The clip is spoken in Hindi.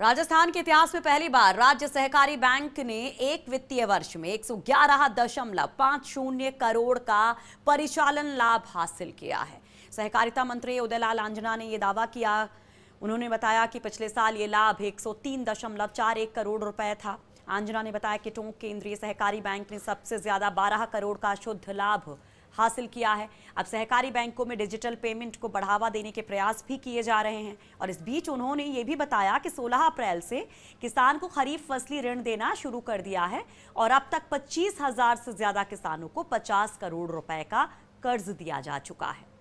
राजस्थान के इतिहास में पहली बार राज्य सहकारी बैंक ने एक वित्तीय वर्ष में एक दशमलव पांच शून्य करोड़ का परिचालन लाभ हासिल किया है सहकारिता मंत्री उदयलाल आंजना ने यह दावा किया उन्होंने बताया कि पिछले साल ये लाभ एक सौ तीन दशमलव चार एक करोड़ रुपए था आंजना ने बताया कि टोंक केंद्रीय सहकारी बैंक ने सबसे ज्यादा बारह करोड़ का शुद्ध लाभ हासिल किया है अब सहकारी बैंकों में डिजिटल पेमेंट को बढ़ावा देने के प्रयास भी किए जा रहे हैं और इस बीच उन्होंने ये भी बताया कि 16 अप्रैल से किसान को खरीफ फसली ऋण देना शुरू कर दिया है और अब तक पच्चीस हजार से ज्यादा किसानों को पचास करोड़ रुपए का कर्ज दिया जा चुका है